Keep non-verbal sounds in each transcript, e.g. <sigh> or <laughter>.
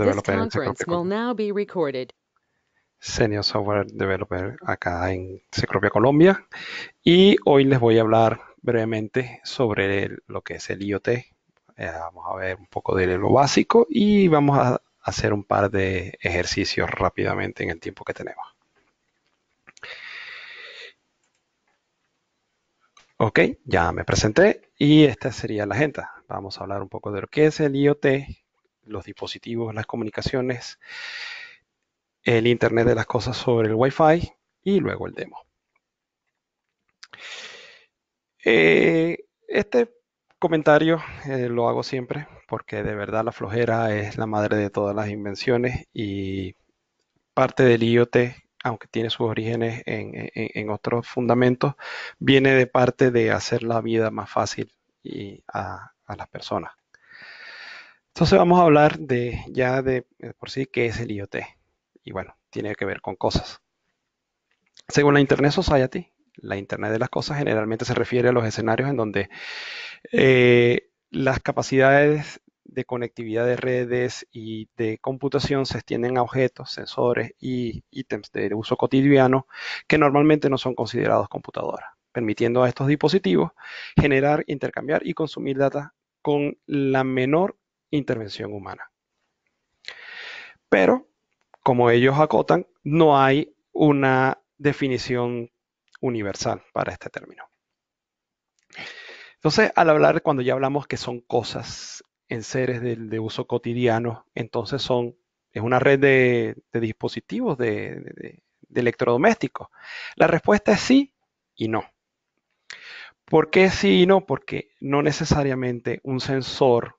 Developer en Senior Software Developer acá en Cicropia Colombia. Y hoy les voy a hablar brevemente sobre lo que es el IoT. Eh, vamos a ver un poco de lo básico y vamos a hacer un par de ejercicios rápidamente en el tiempo que tenemos. Ok, ya me presenté y esta sería la agenda. Vamos a hablar un poco de lo que es el IoT, los dispositivos, las comunicaciones, el Internet de las Cosas sobre el Wi-Fi y luego el demo. Eh, este comentario eh, lo hago siempre porque de verdad la flojera es la madre de todas las invenciones y parte del IoT, aunque tiene sus orígenes en, otros fundamentos, viene de parte de hacer la vida más fácil a las personas. Entonces vamos a hablar de ya de, por sí qué es el IoT. Y bueno, tiene que ver con cosas. Según la Internet Society, la Internet de las Cosas generalmente se refiere a los escenarios en donde eh, las capacidades de conectividad de redes y de computación se extienden a objetos, sensores y ítems de uso cotidiano que normalmente no son considerados computadoras, permitiendo a estos dispositivos generar, intercambiar y consumir data con la menor intervención humana. Pero, como ellos acotan, no hay una definición universal para este término. Entonces, al hablar, cuando ya hablamos que son cosas en seres de, uso cotidiano, entonces son, es una red de, dispositivos, de, de electrodomésticos. La respuesta es sí y no. ¿Por qué sí y no? Porque no necesariamente un sensor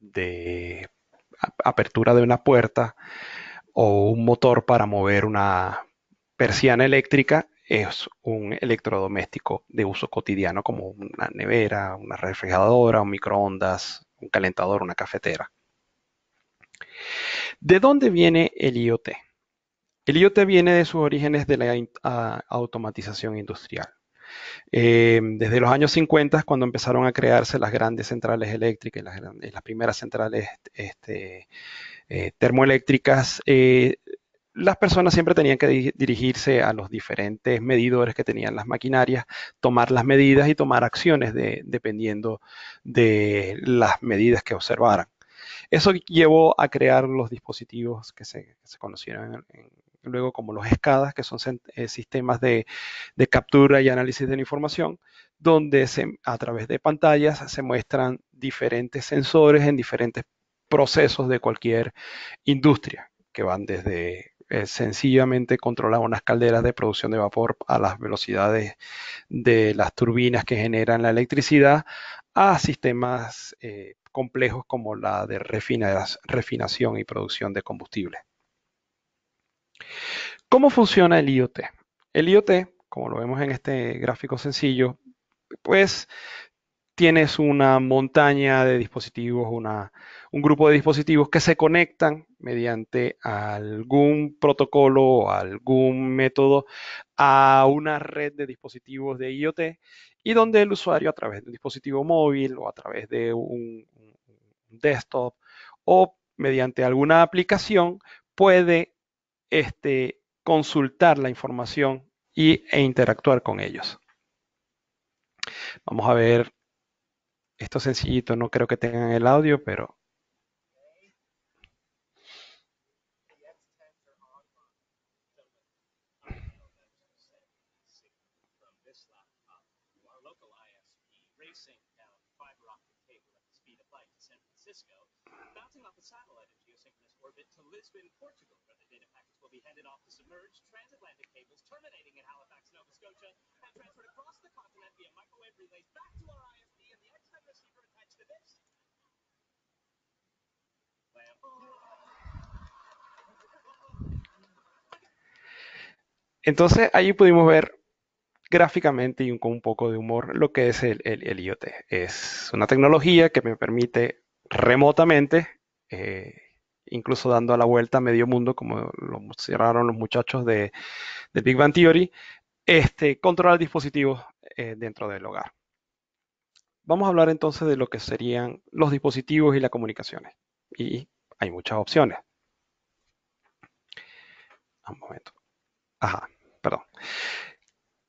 de apertura de una puerta o un motor para mover una persiana eléctrica es un electrodoméstico de uso cotidiano como una nevera, una refrigeradora, un microondas, un calentador, una cafetera. ¿De dónde viene el IoT? El IoT viene de sus orígenes de la automatización industrial. Eh, desde los años 50, cuando empezaron a crearse las grandes centrales eléctricas, las, eh, las primeras centrales este, eh, termoeléctricas, las personas siempre tenían que dirigirse a los diferentes medidores que tenían las maquinarias, tomar las medidas y tomar acciones dependiendo de las medidas que observaran. Eso llevó a crear los dispositivos que se, conocieron en, luego como los escadas, que son eh, sistemas de, captura y análisis de la información, donde se, a través de pantallas se muestran diferentes sensores en diferentes procesos de cualquier industria, que van desde eh, sencillamente controlar unas calderas de producción de vapor a las velocidades de las turbinas que generan la electricidad, a sistemas eh, complejos como la de refinación y producción de combustible. ¿Cómo funciona el IoT? El IoT, como lo vemos en este gráfico sencillo, pues tienes una montaña de dispositivos, un grupo de dispositivos que se conectan mediante algún protocolo o algún método a una red de dispositivos de IoT y donde el usuario a través de un dispositivo móvil o a través de un desktop o mediante alguna aplicación puede este, consultar la información y, e interactuar con ellos. Vamos a ver, esto sencillito, no creo que tengan el audio, pero San Francisco, bouncing off a satellite in geosynchronous orbit to Lisbon, Portugal, where the data packets will be handed off to submerged transatlantic cables terminating in Halifax, Nova Scotia, and transferred across the continent via microwave relays back to our ISP and the XM receiver attached to this. Entonces allí pudimos ver gráficamente y con un poco de humor lo que es el, IoT. Es una tecnología que me permite remotamente, eh, incluso dando a la vuelta a medio mundo, como lo cerraron los muchachos de, Big Bang Theory, este, controlar dispositivos eh, dentro del hogar. Vamos a hablar entonces de lo que serían los dispositivos y las comunicaciones. Y hay muchas opciones. Ah, un momento. Ajá, perdón.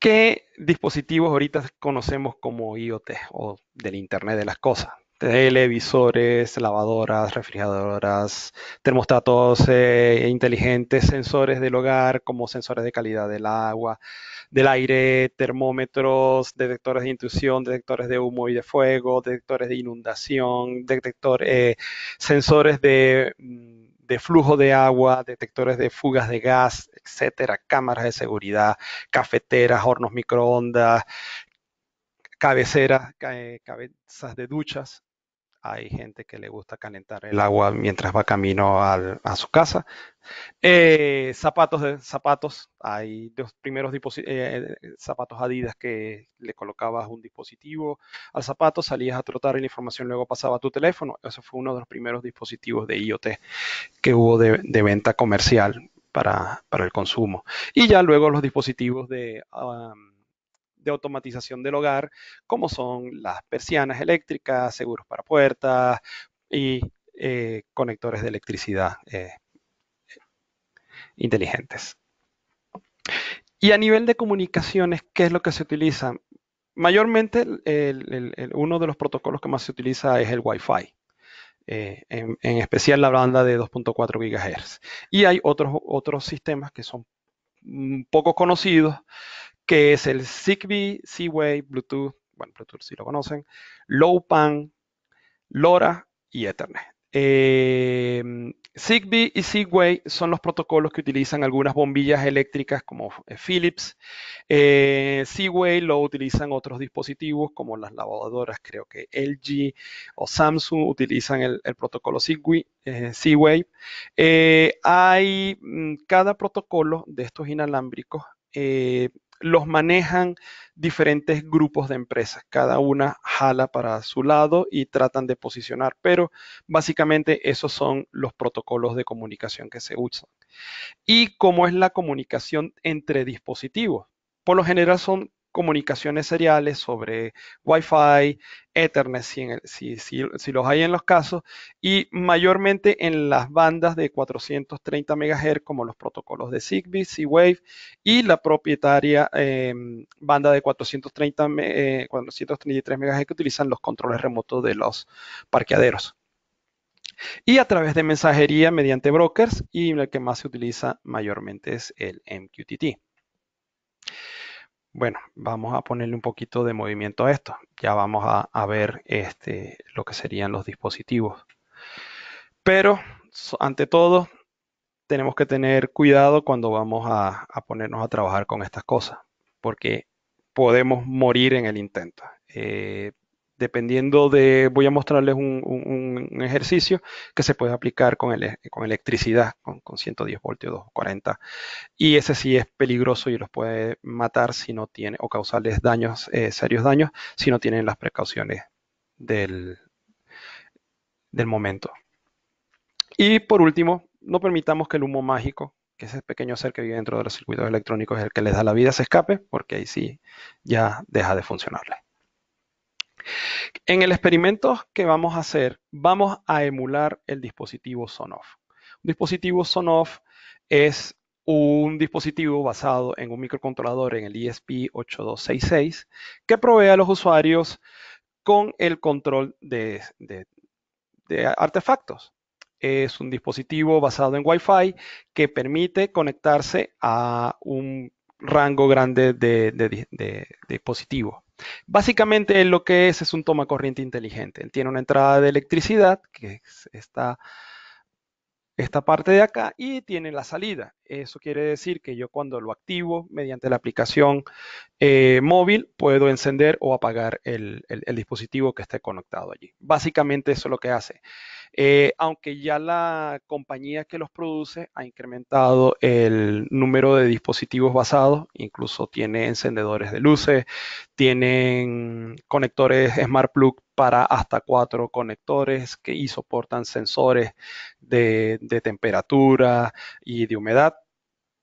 ¿Qué dispositivos ahorita conocemos como IoT o del Internet de las Cosas? Televisores, lavadoras, refrigeradoras, termostatos eh, inteligentes, sensores del hogar como sensores de calidad del agua, del aire, termómetros, detectores de intrusión, detectores de humo y de fuego, detectores de inundación, detectores, eh, sensores de mm, de flujo de agua, detectores de fugas de gas, etcétera, cámaras de seguridad, cafeteras, hornos microondas, cabeceras, eh, cabezas de duchas, hay gente que le gusta calentar el agua mientras va camino a su casa. Eh, zapatos, de, zapatos, hay dos primeros eh, eh, zapatos Adidas que le colocabas un dispositivo al zapato, salías a trotar y la información luego pasaba a tu teléfono. Eso fue uno de los primeros dispositivos de IoT que hubo de, venta comercial para, el consumo. Y ya luego los dispositivos de de automatización del hogar, como son las persianas eléctricas, seguros para puertas y eh, conectores de electricidad eh, inteligentes. Y a nivel de comunicaciones, ¿qué es lo que se utiliza? Mayormente, uno de los protocolos que más se utiliza es el Wi-Fi. Eh, en, especial la banda de 2.4 GHz. Y hay otros, otros sistemas que son mm, poco conocidos, que es el Zigbee, z Bluetooth, bueno, Bluetooth si lo conocen, Lowpan, LoRa y Ethernet. Eh, Zigbee y z son los protocolos que utilizan algunas bombillas eléctricas como eh, Philips. Eh, z lo utilizan otros dispositivos como las lavadoras, creo que LG o Samsung utilizan el, protocolo z eh, eh, hay mm, cada protocolo de estos inalámbricos los manejan diferentes grupos de empresas. Cada una jala para su lado y tratan de posicionar, pero básicamente esos son los protocolos de comunicación que se usan. Y cómo es la comunicación entre dispositivos. Por lo general son comunicaciones seriales, sobre Wi-Fi, Ethernet, si, los hay en los casos, y mayormente en las bandas de 430 MHz, como los protocolos de Zigbee, Z-Wave y la propietaria em, banda de 433 MHz eh, que utilizan los controles remotos de los parqueaderos. Y a través de mensajería mediante brokers, y el que más se utiliza mayormente es el MQTT bueno, vamos a ponerle un poquito de movimiento a esto. Ya vamos a, ver este, lo que serían los dispositivos. Pero, ante todo, tenemos que tener cuidado cuando vamos a, ponernos a trabajar con estas cosas, porque podemos morir en el intento. Eh, dependiendo de, voy a mostrarles un, ejercicio que se puede aplicar con, con electricidad, con, 110 voltios, o 240. Y ese sí es peligroso y los puede matar si no tiene, o causarles daños, eh, serios daños, si no tienen las precauciones del, del momento. Y por último, no permitamos que el humo mágico, que ese pequeño ser que vive dentro de los circuitos electrónicos es el que les da la vida, se escape, porque ahí sí ya deja de funcionarle. En el experimento que vamos a hacer, vamos a emular el dispositivo Sonoff. Un dispositivo Sonoff es un dispositivo basado en un microcontrolador en el ESP8266 que provee a los usuarios con el control de, artefactos. Es un dispositivo basado en Wi-Fi que permite conectarse a un rango grande de dispositivos. Básicamente lo que es es un toma corriente inteligente. Tiene una entrada de electricidad que está esta parte de acá y tiene la salida. Eso quiere decir que yo cuando lo activo mediante la aplicación eh, móvil puedo encender o apagar el, dispositivo que esté conectado allí. Básicamente eso es lo que hace. Eh, aunque ya la compañía que los produce ha incrementado el número de dispositivos basados, incluso tiene encendedores de luces, tienen conectores Smart Plug para hasta cuatro conectores que, soportan sensores de, temperatura y de humedad.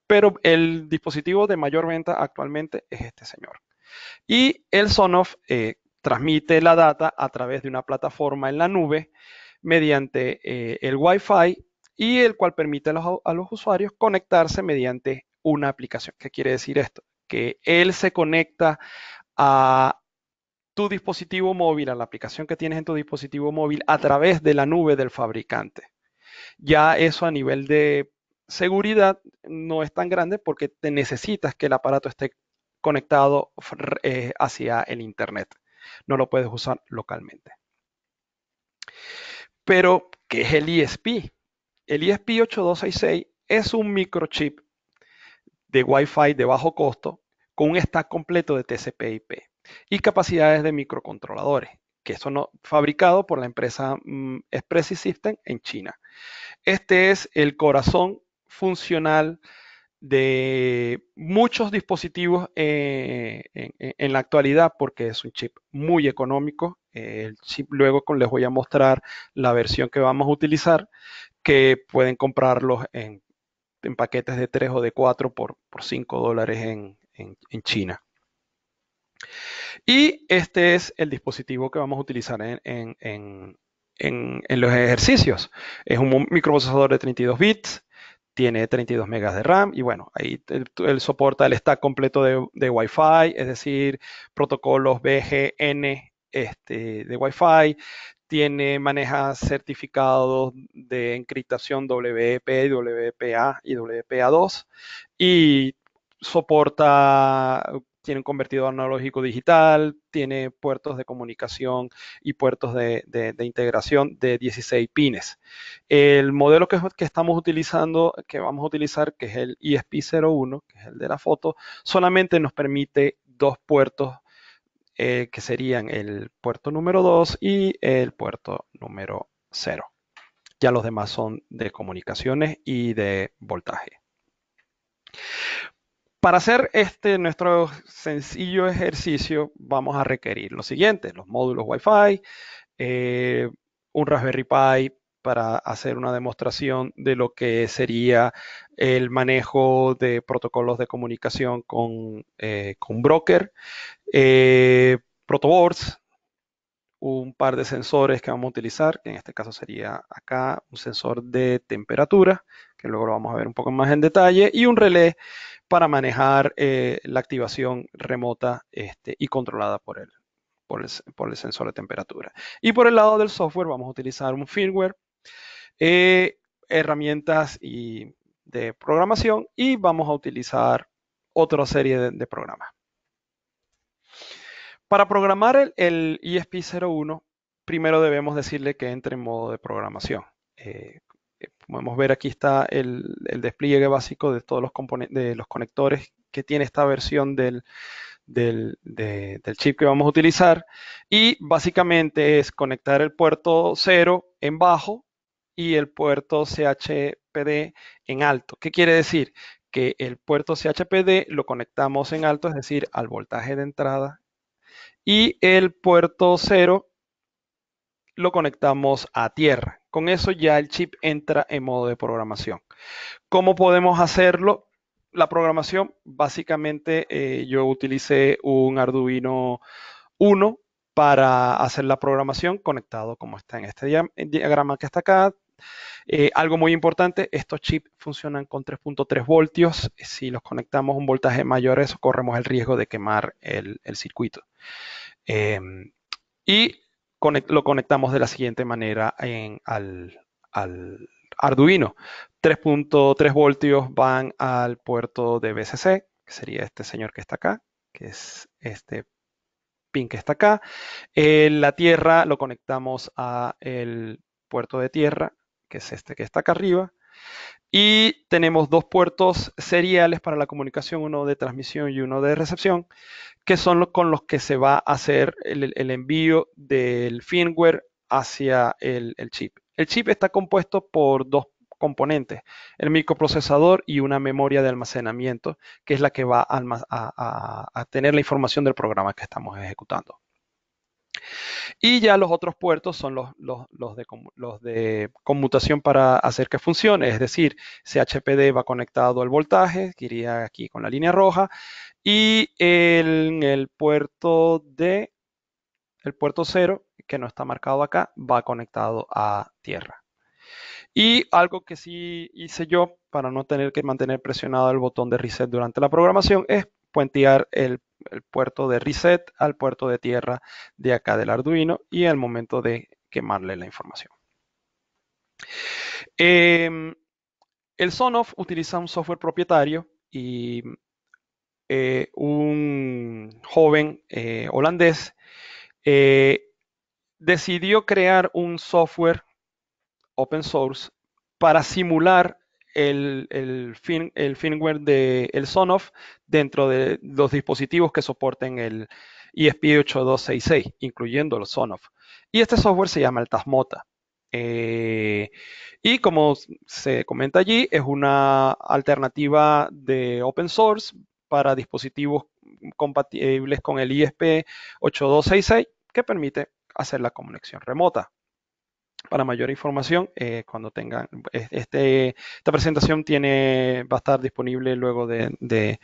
Pero el dispositivo de mayor venta actualmente es este señor. Y el Sonoff eh, transmite la data a través de una plataforma en la nube mediante eh, el Wi-Fi y el cual permite a los, usuarios conectarse mediante una aplicación. ¿Qué quiere decir esto? Que él se conecta a tu dispositivo móvil, a la aplicación que tienes en tu dispositivo móvil a través de la nube del fabricante. Ya eso a nivel de seguridad no es tan grande porque te necesitas que el aparato esté conectado eh, hacia el Internet. No lo puedes usar localmente. Pero, ¿qué es el ESP? El esp 8266 es un microchip de Wi-Fi de bajo costo con un stack completo de TCP/IP y capacidades de microcontroladores, que son fabricados por la empresa mm, Express System en China. Este es el corazón funcional de muchos dispositivos eh, en, la actualidad porque es un chip muy económico. luego les voy a mostrar la versión que vamos a utilizar que pueden comprarlos en, paquetes de 3 o de 4 por, 5 dólares en China. Y este es el dispositivo que vamos a utilizar en, los ejercicios. Es un microprocesador de 32 bits, tiene 32 megas de RAM y bueno, ahí él soporta el stack completo de, Wi-Fi, es decir, protocolos BGN este, de Wi-Fi, tiene, maneja certificados de encriptación WEP, WPA y WPA2 y soporta tiene un convertidor analógico digital, tiene puertos de comunicación y puertos de, integración de 16 pines. El modelo que, estamos utilizando, que vamos a utilizar, que es el ESP01, que es el de la foto, solamente nos permite dos puertos eh, que serían el puerto número 2 y el puerto número 0. Ya los demás son de comunicaciones y de voltaje para hacer este nuestro sencillo ejercicio vamos a requerir lo siguiente, los módulos Wi-Fi, eh, un Raspberry Pi para hacer una demostración de lo que sería el manejo de protocolos de comunicación con, eh, broker, eh, protoboards, un par de sensores que vamos a utilizar, que en este caso sería acá un sensor de temperatura, que luego lo vamos a ver un poco más en detalle, y un relé para manejar eh, la activación remota este, y controlada por el, por, sensor de temperatura. Y por el lado del software vamos a utilizar un firmware, eh, herramientas de programación y vamos a utilizar otra serie de programas. Para programar el, ESP01, e primero debemos decirle que entre en modo de programación. Eh, eh, podemos ver aquí está el, despliegue básico de todos los componentes, de los conectores que tiene esta versión del, del, chip que vamos a utilizar. Y básicamente es conectar el puerto 0 en bajo y el puerto CHPD en alto. ¿Qué quiere decir? Que el puerto CHPD lo conectamos en alto, es decir, al voltaje de entrada y el puerto 0 lo conectamos a tierra. Con eso ya el chip entra en modo de programación. ¿Cómo podemos hacerlo? La programación, básicamente eh, yo utilicé un Arduino 1 para hacer la programación conectado como está en este diagrama que está acá. Eh, algo muy importante, estos chips funcionan con 3.3 voltios. Si los conectamos un voltaje mayor, eso corremos el riesgo de quemar el, circuito. Em, y lo conectamos de la siguiente manera en, al, Arduino. 3.3 voltios van al puerto de BCC, que sería este señor que está acá, que es este pin que está acá. Eh, la tierra lo conectamos al puerto de tierra que es este que está acá arriba. Y tenemos dos puertos seriales para la comunicación, uno de transmisión y uno de recepción, que son los con los que se va a hacer el, envío del firmware hacia el, chip. El chip está compuesto por dos componentes, el microprocesador y una memoria de almacenamiento, que es la que va a tener la información del programa que estamos ejecutando. Y ya los otros puertos son los, de, conmutación para hacer que funcione, es decir, CHPD va conectado al voltaje, que iría aquí con la línea roja, y el, el puerto de el puerto cero, que no está marcado acá, va conectado a tierra. Y algo que sí hice yo para no tener que mantener presionado el botón de reset durante la programación es puentear el, puerto de reset al puerto de tierra de acá del Arduino y al momento de quemarle la información. Em, el Sonoff utiliza un software propietario y eh, un joven eh, holandés eh, decidió crear un software open source para simular el, firmware del Sonoff dentro de los dispositivos que soporten el ESP8266, incluyendo el Sonoff. Y este software se llama el Tasmota. Eh, y como se comenta allí, es una alternativa de open source para dispositivos compatibles con el e ISP8266 que permite hacer la conexión remota. Para mayor información, eh, cuando tengan eh, este, esta presentación tiene, va a estar disponible luego de,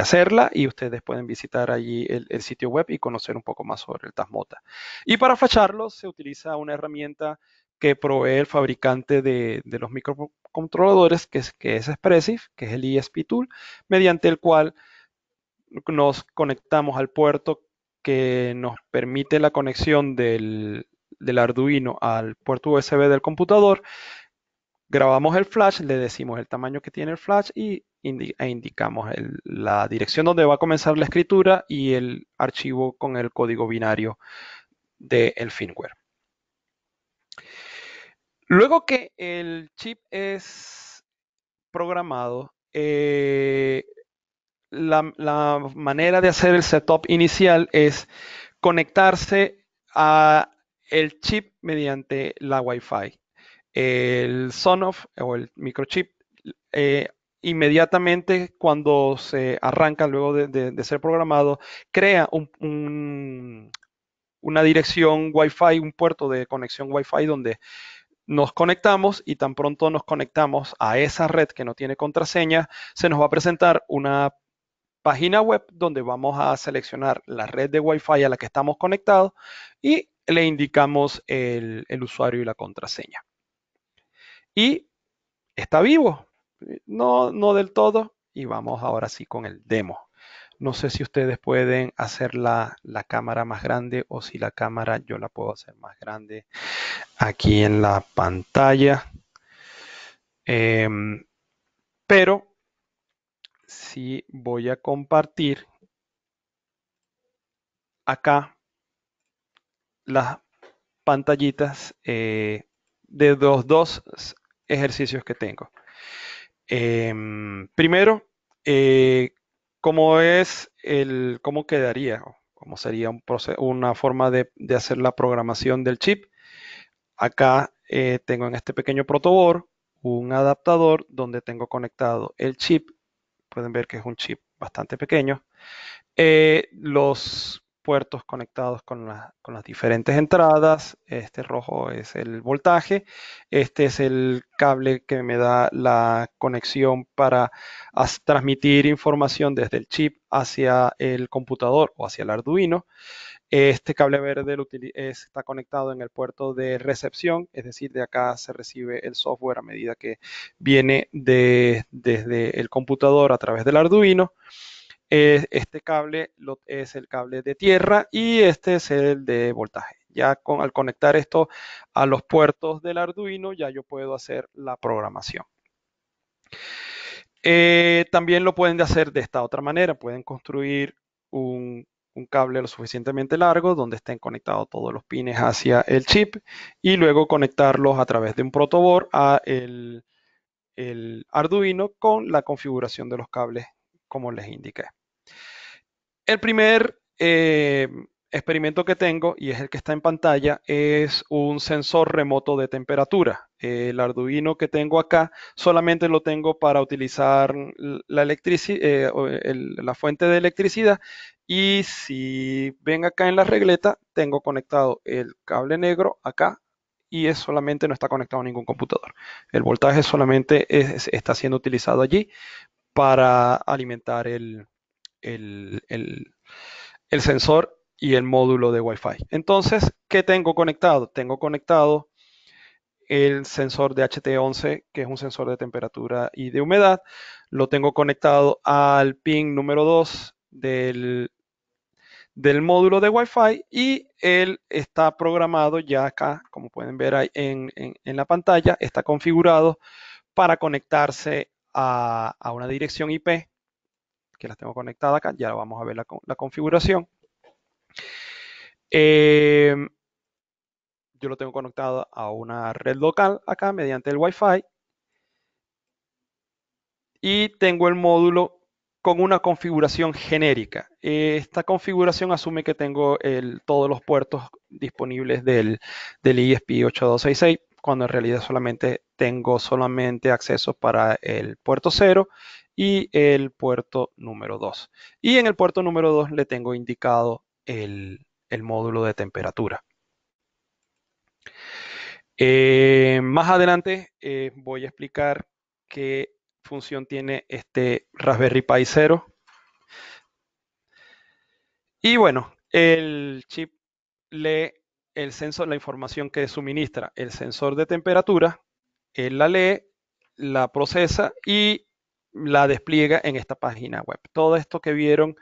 hacerla y ustedes pueden visitar allí el, sitio web y conocer un poco más sobre el Tasmota. Y para facharlo se utiliza una herramienta que provee el fabricante de, de los microcontroladores, que es, que es Expressive, que es el ESP Tool, mediante el cual nos conectamos al puerto que nos permite la conexión del, del Arduino al puerto USB del computador, grabamos el flash, le decimos el tamaño que tiene el flash y e indicamos la dirección donde va a comenzar la escritura y el archivo con el código binario del firmware. Luego que el chip es programado, eh, la manera de hacer el setup inicial es conectarse a el chip mediante la Wi-Fi. El Sonoff o el microchip eh, inmediatamente cuando se arranca luego de, ser programado, crea una dirección Wi-Fi, un puerto de conexión Wi-Fi donde nos conectamos y tan pronto nos conectamos a esa red que no tiene contraseña, se nos va a presentar una página web donde vamos a seleccionar la red de Wi-Fi a la que estamos conectados y le indicamos el, usuario y la contraseña. Y está vivo, no, no del todo, y vamos ahora sí con el demo. No sé si ustedes pueden hacer la, cámara más grande o si la cámara yo la puedo hacer más grande aquí en la pantalla. Em, pero si voy a compartir acá las pantallitas eh, de los dos ejercicios que tengo. Em, primero, eh, ¿cómo es el, cómo quedaría, cómo sería un una forma de, de, hacer la programación del chip? Acá eh, tengo en este pequeño protoboard un adaptador donde tengo conectado el chip. Pueden ver que es un chip bastante pequeño. los puertos conectados con, las diferentes entradas. Este rojo es el voltaje. Este es el cable que me da la conexión para transmitir información desde el chip hacia el computador o hacia el Arduino. Este cable verde está conectado en el puerto de recepción, es decir, de acá se recibe el software a medida que viene desde el computador a través del Arduino este cable es el cable de tierra y este es el de voltaje. Ya al conectar esto a los puertos del Arduino, ya yo puedo hacer la programación. Eh, también lo pueden hacer de esta otra manera. Pueden construir un, cable lo suficientemente largo donde estén conectados todos los pines hacia el chip y luego conectarlos a través de un protoboard a el Arduino con la configuración de los cables como les indiqué. El primer eh, experimento que tengo, y es el que está en pantalla, es un sensor remoto de temperatura. El Arduino que tengo acá solamente lo tengo para utilizar la, eh, fuente de electricidad y si ven acá en la regleta, tengo conectado el cable negro acá y solamente no está conectado a ningún computador. El voltaje solamente está siendo utilizado allí para alimentar el, el, sensor y el módulo de Wi-Fi. Entonces, ¿qué tengo conectado? Tengo conectado el sensor de HT11, que es un sensor de temperatura y de humedad. Lo tengo conectado al pin número 2 del, del módulo de Wi-Fi y él está programado ya acá, como pueden ver ahí en, la pantalla, está configurado para conectarse a una dirección IP que las tengo conectadas acá, ya vamos a ver la, la configuración. Eh, yo lo tengo conectado a una red local acá mediante el Wi-Fi y tengo el módulo con una configuración genérica. Esta configuración asume que tengo todos los puertos disponibles del, del ESP8266, cuando en realidad solamente tengo solamente acceso para el puerto 0 y el puerto número 2. Y en el puerto número 2 le tengo indicado el, módulo de temperatura. Eh, más adelante eh, voy a explicar qué función tiene este Raspberry Pi 0. Y bueno, el chip lee el sensor, la información que suministra el sensor de temperatura, él la lee, la procesa y la despliega en esta página web. Todo esto que vieron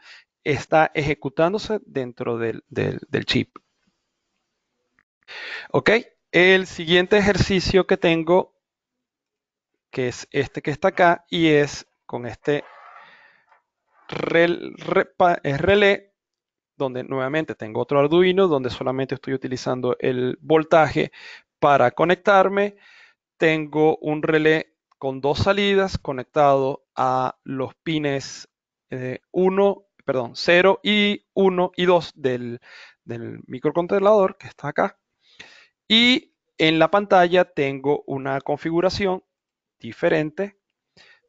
está ejecutándose dentro del, chip. Ok, el siguiente ejercicio que tengo, que es este que está acá, y es con este rel, relé, donde nuevamente tengo otro Arduino, donde solamente estoy utilizando el voltaje para conectarme. Tengo un relé con dos salidas conectado a los pines 1, eh, perdón, 0 y 1 y 2 del, del microcontrolador que está acá. Y en la pantalla tengo una configuración diferente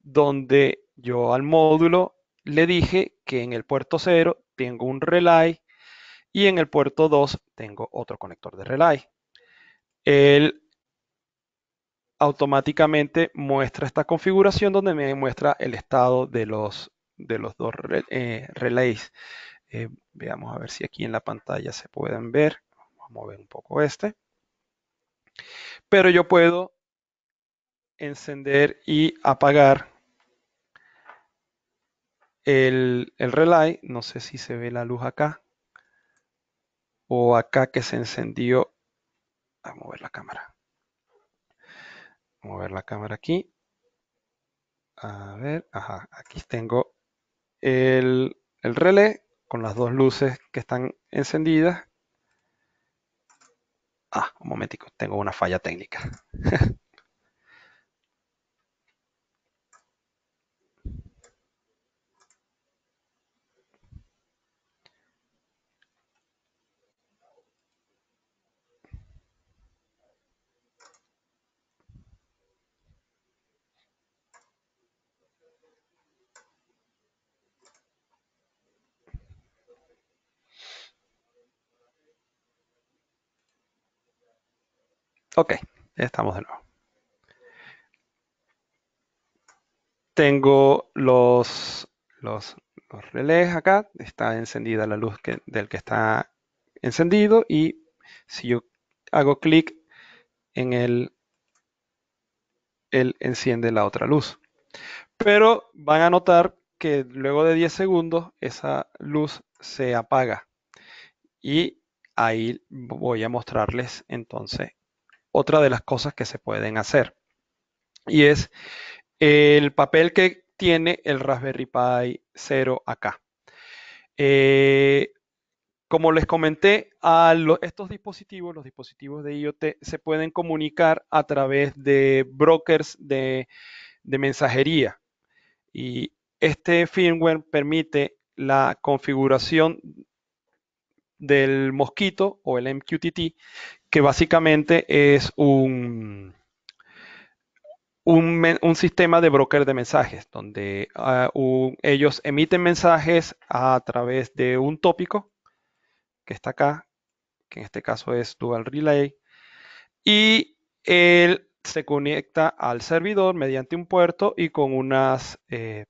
donde yo al módulo le dije que en el puerto 0 tengo un relay y en el puerto 2 tengo otro conector de relay. El automáticamente muestra esta configuración donde me muestra el estado de los, de los dos eh, relays. Eh, veamos a ver si aquí en la pantalla se pueden ver. Vamos a mover un poco este. Pero yo puedo encender y apagar el, el relay. No sé si se ve la luz acá o acá que se encendió. Vamos a mover la cámara mover la cámara aquí. A ver, ajá, aquí tengo el, relé con las dos luces que están encendidas. Ah, un momentico, tengo una falla técnica. <laughs> Ok, estamos de nuevo. Tengo los, los, relés acá. Está encendida la luz del que está encendido. Y si yo hago clic en él, él enciende la otra luz. Pero van a notar que luego de 10 segundos esa luz se apaga. Y ahí voy a mostrarles entonces otra de las cosas que se pueden hacer. Y es el papel que tiene el Raspberry Pi 0 acá. Eh, como les comenté, a estos dispositivos, los dispositivos de IoT, se pueden comunicar a través de brokers de mensajería. Y este firmware permite la configuración del mosquito o el MQTT que básicamente es un, un, sistema de broker de mensajes, donde ah, ellos emiten mensajes a través de un tópico que está acá, que en este caso es Dual Relay, y él se conecta al servidor mediante un puerto y con unas eh,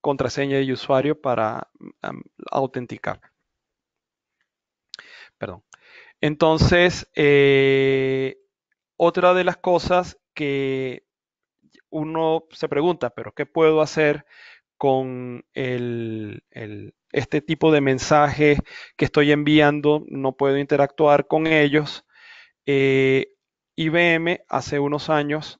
contraseñas de usuario para autenticar. Perdón. Entonces, eh, otra de las cosas que uno se pregunta, pero ¿qué puedo hacer con este tipo de mensajes que estoy enviando? No puedo interactuar con ellos. Eh, IBM hace unos años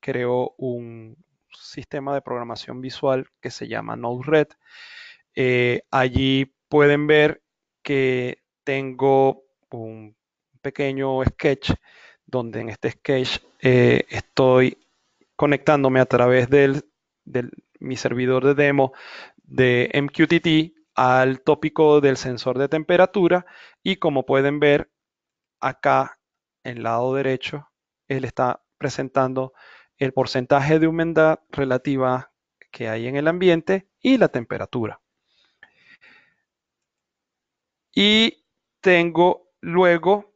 creó un sistema de programación visual que se llama Node-RED. Eh, allí pueden ver que tengo un pequeño sketch donde en este sketch eh, estoy conectándome a través del, mi servidor de demo de MQTT al tópico del sensor de temperatura y como pueden ver acá en el lado derecho él está presentando el porcentaje de humedad relativa que hay en el ambiente y la temperatura. Y tengo luego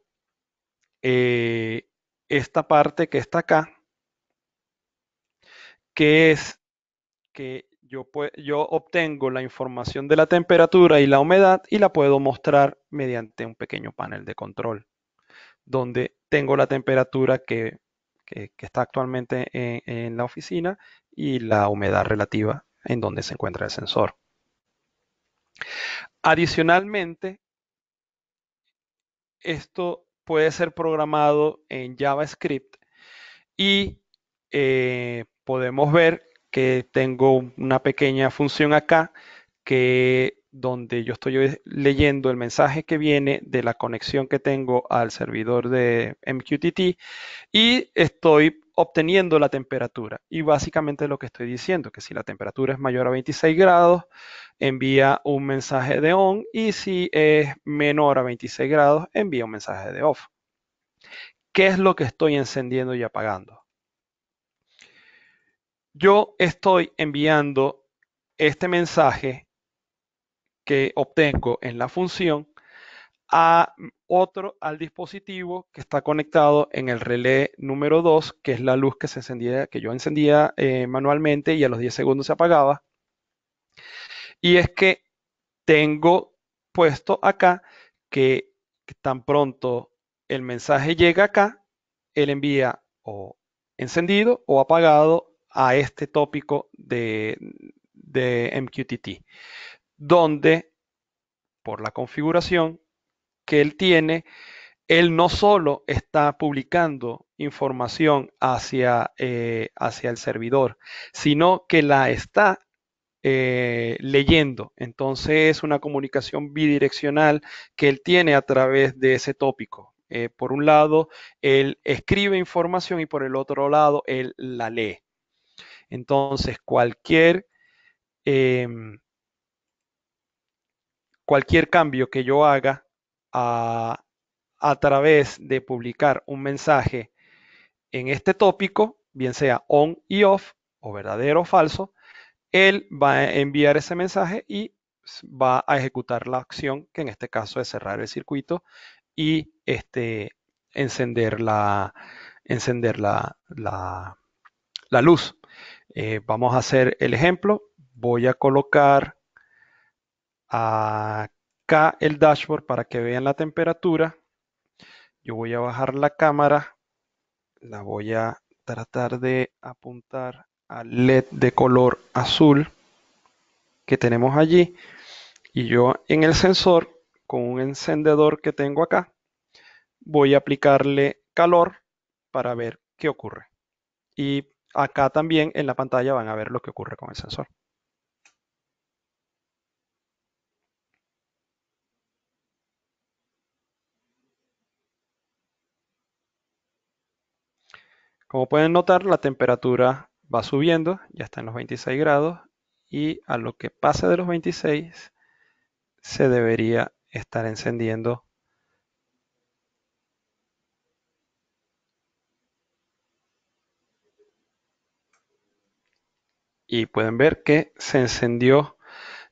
eh, esta parte que está acá, que es que yo, obtengo la información de la temperatura y la humedad y la puedo mostrar mediante un pequeño panel de control, donde tengo la temperatura que, está actualmente en, en la oficina y la humedad relativa en donde se encuentra el sensor. Adicionalmente, esto puede ser programado en JavaScript y eh, podemos ver que tengo una pequeña función acá que donde yo estoy leyendo el mensaje que viene de la conexión que tengo al servidor de MQTT y estoy obteniendo la temperatura. Y básicamente lo que estoy diciendo, que si la temperatura es mayor a 26 grados, envía un mensaje de on y si es menor a 26 grados, envía un mensaje de off. ¿Qué es lo que estoy encendiendo y apagando? Yo estoy enviando este mensaje que obtengo en la función a otro al dispositivo que está conectado en el relé número 2, que es la luz que se encendía, que yo encendía eh, manualmente y a los 10 segundos se apagaba. Y es que tengo puesto acá que tan pronto el mensaje llega acá, él envía o encendido o apagado a este tópico de, de MQTT donde, por la configuración que él tiene, él no solo está publicando información hacia, eh, hacia el servidor, sino que la está eh, leyendo. Entonces es una comunicación bidireccional que él tiene a través de ese tópico. Eh, por un lado, él escribe información y por el otro lado, él la lee. Entonces, cualquier em, cualquier cambio que yo haga a, través de publicar un mensaje en este tópico, bien sea on y off, o verdadero o falso, él va a enviar ese mensaje y va a ejecutar la acción, que en este caso es cerrar el circuito y este, encender la, encender la, la, luz. Eh, vamos a hacer el ejemplo. Voy a colocar acá el dashboard para que vean la temperatura. Yo voy a bajar la cámara, la voy a tratar de apuntar al LED de color azul que tenemos allí. Y yo en el sensor, con un encendedor que tengo acá, voy a aplicarle calor para ver qué ocurre. Y acá también en la pantalla van a ver lo que ocurre con el sensor. Como pueden notar, la temperatura va subiendo, ya está en los 26 grados y a lo que pase de los 26 se debería estar encendiendo y pueden ver que se encendió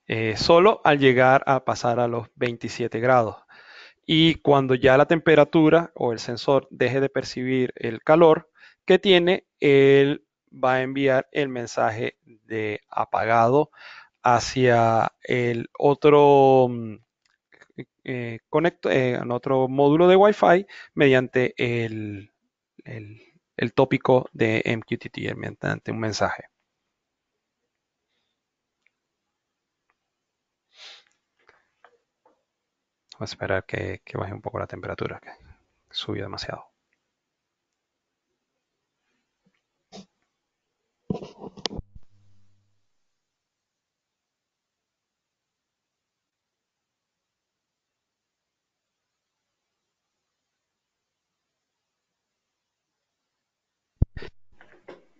eh, solo al llegar a pasar a los 27 grados. Y cuando ya la temperatura o el sensor deje de percibir el calor, que tiene, él va a enviar el mensaje de apagado hacia el otro, mm, eh, eh, en otro módulo de Wi-Fi mediante el, el, tópico de MQTT, mediante un mensaje. Voy a esperar que baje un poco la temperatura, que subió demasiado.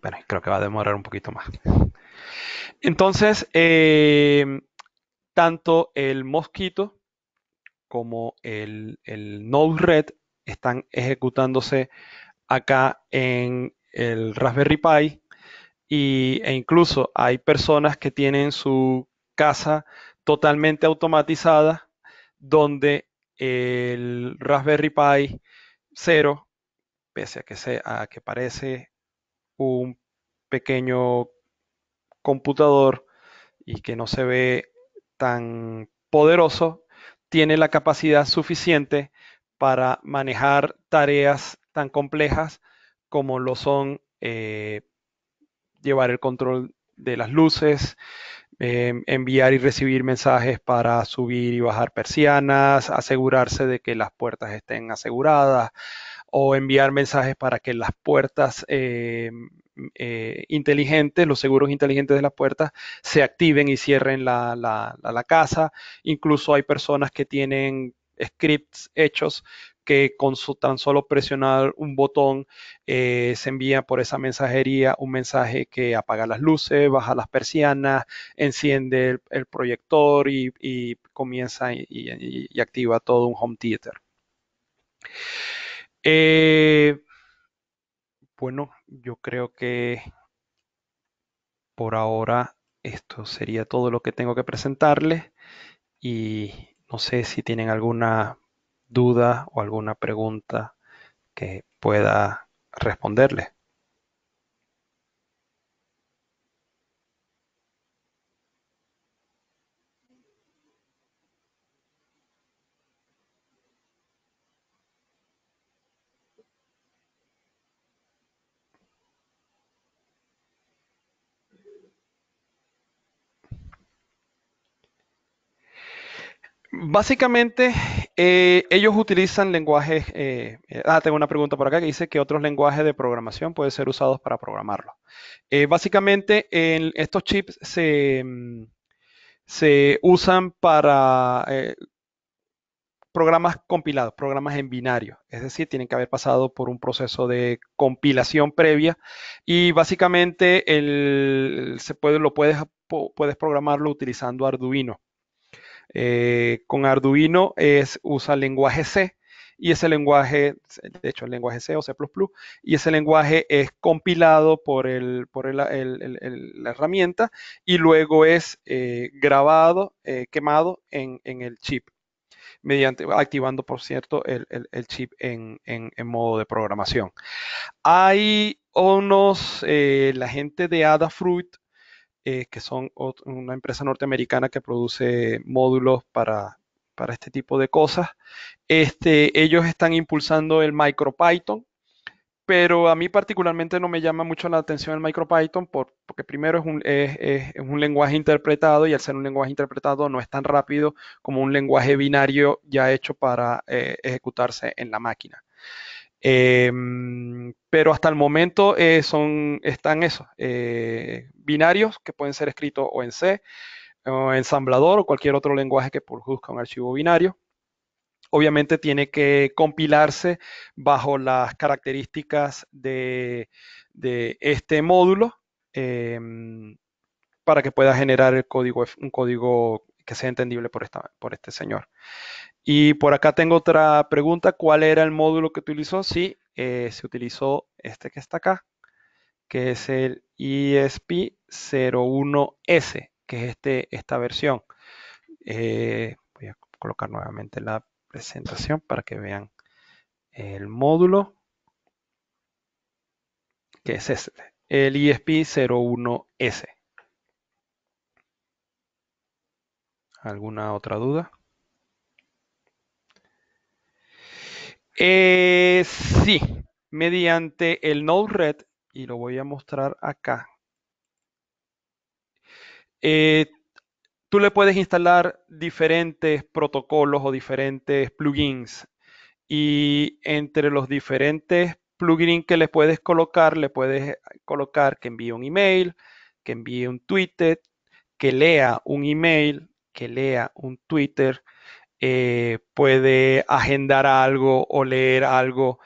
Bueno, creo que va a demorar un poquito más. Entonces, eh, tanto el mosquito como el, el Node-RED están ejecutándose acá en el Raspberry Pi y, e incluso hay personas que tienen su casa totalmente automatizada donde el Raspberry Pi 0, pese a que, sea, que parece un pequeño computador y que no se ve tan poderoso, tiene la capacidad suficiente para manejar tareas tan complejas como lo son eh, llevar el control de las luces, em, enviar y recibir mensajes para subir y bajar persianas, asegurarse de que las puertas estén aseguradas o enviar mensajes para que las puertas em, eh, inteligentes, los seguros inteligentes de las puertas, se activen y cierren la, la casa. Incluso hay personas que tienen scripts hechos que con tan solo presionar un botón eh, se envía por esa mensajería un mensaje que apaga las luces, baja las persianas, enciende el, proyector y, comienza y, activa todo un home theater. Eh, bueno, yo creo que por ahora esto sería todo lo que tengo que presentarles y no sé si tienen alguna duda o alguna pregunta que pueda responderle. Básicamente, eh, ellos utilizan lenguajes. Eh, eh, ah, tengo una pregunta por acá que dice que otros lenguajes de programación pueden ser usados para programarlo. básicamente, en estos chips se, mm, usan para programas compilados, programas en binario, es decir, tienen que haber pasado por un proceso de compilación previa y básicamente se puede, lo puedes programarlo utilizando Arduino. Eh, con Arduino es, usa lenguaje C y ese lenguaje, de hecho el lenguaje C o C++, y ese lenguaje es compilado por, el, por la herramienta y luego es eh, grabado, eh, quemado en, el chip, mediante, activando por cierto el, chip en, modo de programación. Hay unos, la gente de Adafruit eh, que son una empresa norteamericana que produce módulos para, este tipo de cosas. Este, ellos están impulsando el MicroPython, pero a mí particularmente no me llama mucho la atención el MicroPython porque primero es un, es, un, lenguaje interpretado y al ser un lenguaje interpretado no es tan rápido como un lenguaje binario ya hecho para eh, ejecutarse en la máquina. Em, pero hasta el momento eh, son, están esos eh, binarios que pueden ser escritos o en C, o ensamblador o cualquier otro lenguaje que produzca un archivo binario. Obviamente tiene que compilarse bajo las características de, este módulo em, para que pueda generar el código, un código que sea entendible por, esta, por este señor. Y por acá tengo otra pregunta, ¿cuál era el módulo que utilizó? Sí, eh, se utilizó este que está acá, que es el ESP01S, que es este, esta versión. Eh, voy a colocar nuevamente la presentación para que vean el módulo, que es este, el isp e 01 s ¿Alguna otra duda? Eh, sí, mediante el Node-RED, y lo voy a mostrar acá. Eh, tú le puedes instalar diferentes protocolos o diferentes plugins. Y entre los diferentes plugins que le puedes colocar, le puedes colocar que envíe un email, que envíe un tweet, que lea un email, que lea un Twitter, eh, puede agendar algo o leer algo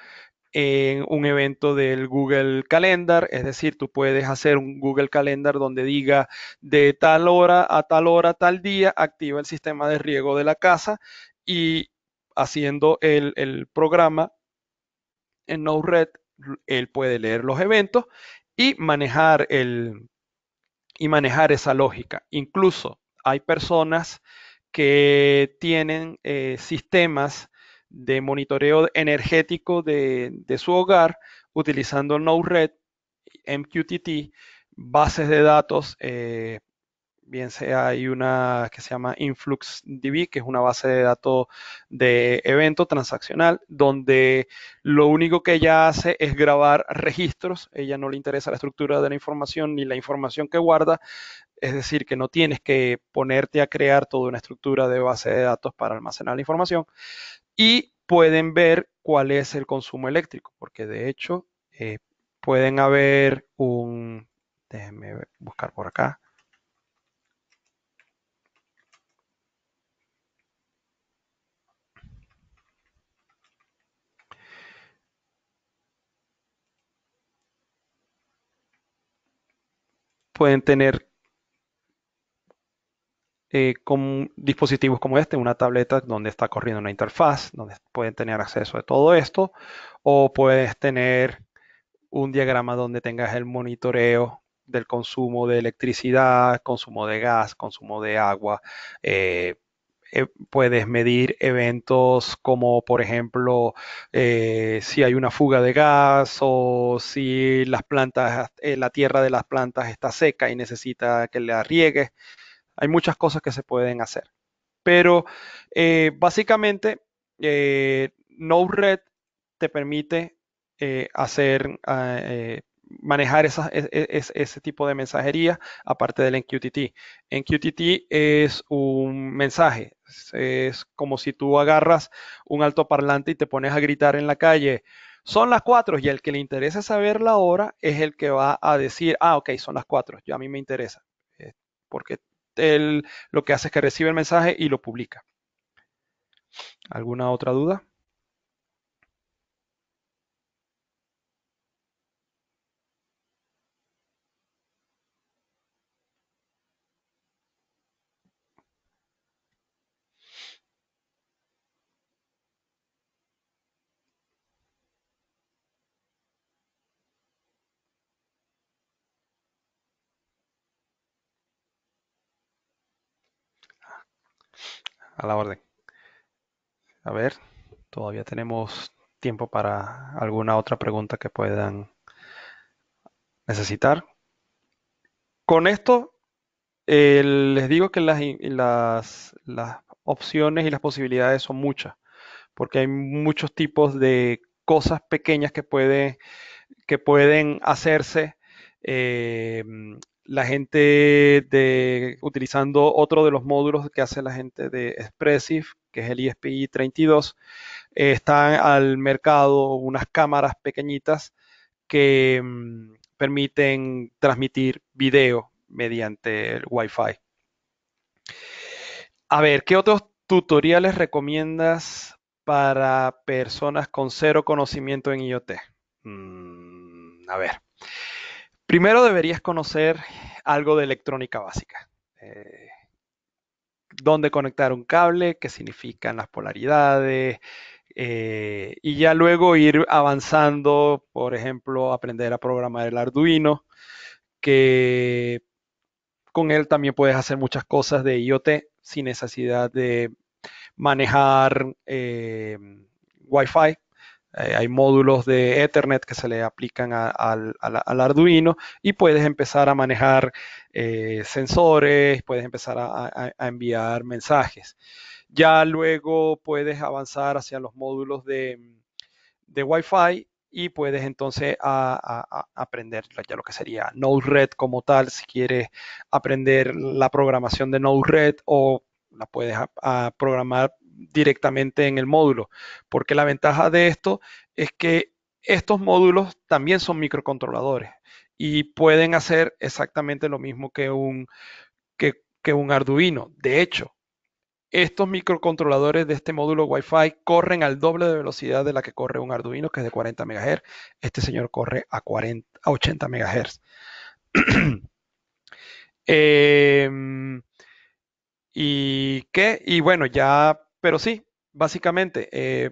en un evento del Google Calendar, es decir, tú puedes hacer un Google Calendar donde diga de tal hora a tal hora, tal día, activa el sistema de riego de la casa y haciendo el, programa en NoRed, red él puede leer los eventos y manejar, y manejar esa lógica. Incluso hay personas que tienen eh, sistemas de monitoreo energético de, su hogar utilizando Node-RED, MQTT, bases de datos, eh, bien sea hay una que se llama InfluxDB, que es una base de datos de evento transaccional, donde lo único que ella hace es grabar registros, ella no le interesa la estructura de la información ni la información que guarda, es decir, que no tienes que ponerte a crear toda una estructura de base de datos para almacenar la información. Y pueden ver cuál es el consumo eléctrico, porque de hecho eh, pueden haber un... Déjenme buscar por acá. pueden tener eh, con dispositivos como este, una tableta donde está corriendo una interfaz, donde pueden tener acceso a todo esto, o puedes tener un diagrama donde tengas el monitoreo del consumo de electricidad, consumo de gas, consumo de agua. Eh, eh, puedes medir eventos como, por ejemplo, si hay una fuga de gas o si las plantas, la tierra de las plantas está seca y necesita que la riegues. Hay muchas cosas que se pueden hacer. Pero eh, básicamente, eh, Node-RED te permite eh, hacer, ah, eh, manejar e, e, ese tipo de mensajería, aparte del NQTT. NQTT es un mensaje, es, como si tú agarras un altoparlante y te pones a gritar en la calle. Son las cuatro y el que le interesa saber la hora es el que va a decir, ah, ok, son las cuatro. yo a mí me interesa, porque lo que hace es que recibe el mensaje y lo publica. ¿Alguna otra duda? a la orden. A ver, todavía tenemos tiempo para alguna otra pregunta que puedan necesitar. Con esto eh, les digo que las, opciones y las posibilidades son muchas, porque hay muchos tipos de cosas pequeñas que, puede, que pueden hacerse eh, la gente de utilizando otro de los módulos que hace la gente de Expressive, que es el ISPI e 32, eh, están al mercado unas cámaras pequeñitas que mm, permiten transmitir video mediante el Wi-Fi. A ver, ¿qué otros tutoriales recomiendas para personas con cero conocimiento en IoT? Mm, a ver. Primero deberías conocer algo de electrónica básica. Eh, dónde conectar un cable, qué significan las polaridades, eh, y ya luego ir avanzando, por ejemplo, aprender a programar el Arduino, que con él también puedes hacer muchas cosas de IoT sin necesidad de manejar eh, WiFi. Wi-Fi. Eh, hay módulos de Ethernet que se le aplican al Arduino y puedes empezar a manejar eh, sensores, puedes empezar a, enviar mensajes. Ya luego puedes avanzar hacia los módulos de, Wi-Fi y puedes entonces aprender ya lo que sería Node-RED como tal, si quieres aprender la programación de Node-RED o la puedes programar directamente en el módulo, porque la ventaja de esto es que estos módulos también son microcontroladores y pueden hacer exactamente lo mismo que un, que, un Arduino. De hecho, estos microcontroladores de este módulo Wi-Fi corren al doble de velocidad de la que corre un Arduino, que es de 40 MHz. Este señor corre a, 40, a 80 MHz. <clears throat> Em, y qué, y bueno, ya pero sí, básicamente, eh,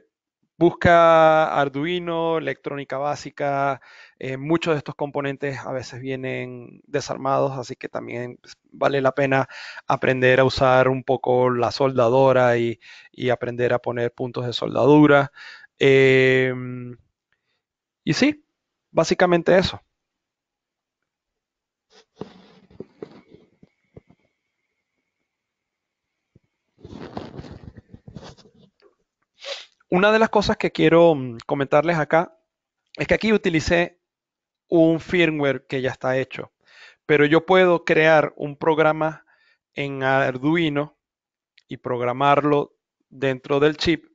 busca Arduino, electrónica básica, eh, muchos de estos componentes a veces vienen desarmados, así que también pues, vale la pena aprender a usar un poco la soldadora y, aprender a poner puntos de soldadura. Em, y sí, básicamente eso. Una de las cosas que quiero mm, comentarles acá es que aquí utilicé un firmware que ya está hecho, pero yo puedo crear un programa en Arduino y programarlo dentro del chip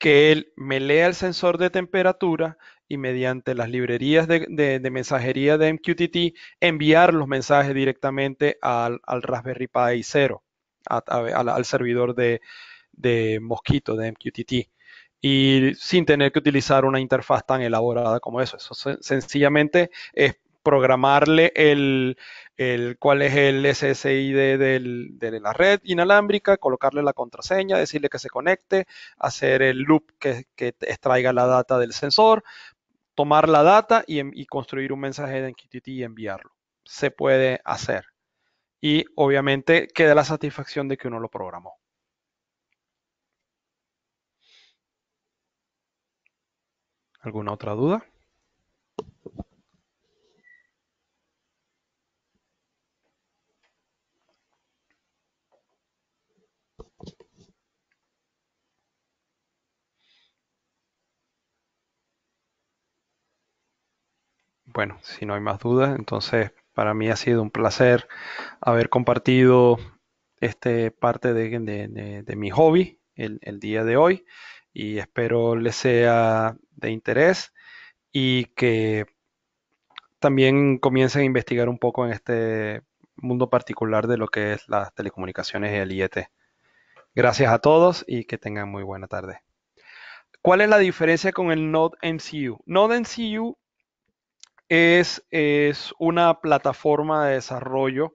que él me lea el sensor de temperatura y mediante las librerías de, mensajería de MQTT enviar los mensajes directamente al, Raspberry Pi 0, al, servidor de Mosquito, de MQTT y sin tener que utilizar una interfaz tan elaborada como eso. Eso sencillamente es programarle el, cuál es el SSID de la red inalámbrica, colocarle la contraseña, decirle que se conecte, hacer el loop que, extraiga la data del sensor, tomar la data y, y construir un mensaje de NQTT y enviarlo. Se puede hacer. Y obviamente queda la satisfacción de que uno lo programó. ¿Alguna otra duda? Bueno, si no hay más dudas, entonces para mí ha sido un placer haber compartido este parte de, mi hobby el, el día de hoy y espero les sea de interés y que también comiencen a investigar un poco en este mundo particular de lo que es las telecomunicaciones y el IET. Gracias a todos y que tengan muy buena tarde. ¿Cuál es la diferencia con el Node MCU? Node MCU es, es una plataforma de desarrollo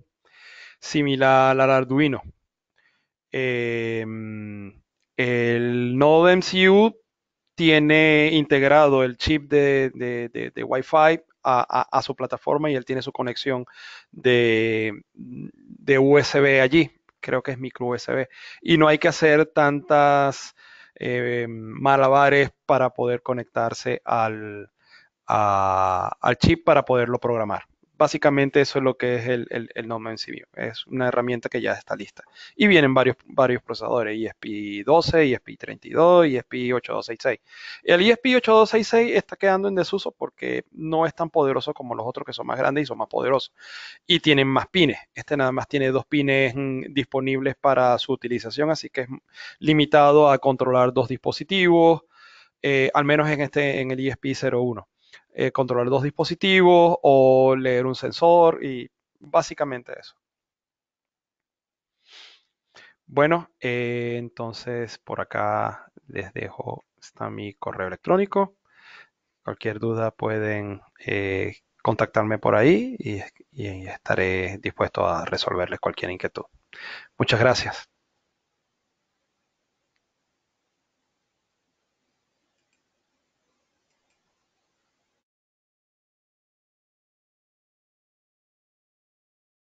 similar al Arduino. Em, el NodeMCU tiene integrado el chip de, Wi-Fi a, su plataforma y él tiene su conexión de, USB allí. Creo que es micro USB. Y no hay que hacer tantas eh, malabares para poder conectarse al chip para poderlo programar básicamente eso es lo que es el, el, en Es una herramienta que ya está lista. Y vienen varios, varios procesadores, ESP12, ESP32, ESP8266. El ESP8266 está quedando en desuso porque no es tan poderoso como los otros que son más grandes y son más poderosos. Y tienen más pines. Este nada más tiene dos pines mm, disponibles para su utilización, así que es limitado a controlar dos dispositivos, eh, al menos en, este, en el ESP01. Eh, controlar dos dispositivos o leer un sensor y básicamente eso. Bueno, eh, entonces por acá les dejo, está mi correo electrónico. Cualquier duda pueden eh, contactarme por ahí y, y estaré dispuesto a resolverles cualquier inquietud. Muchas gracias.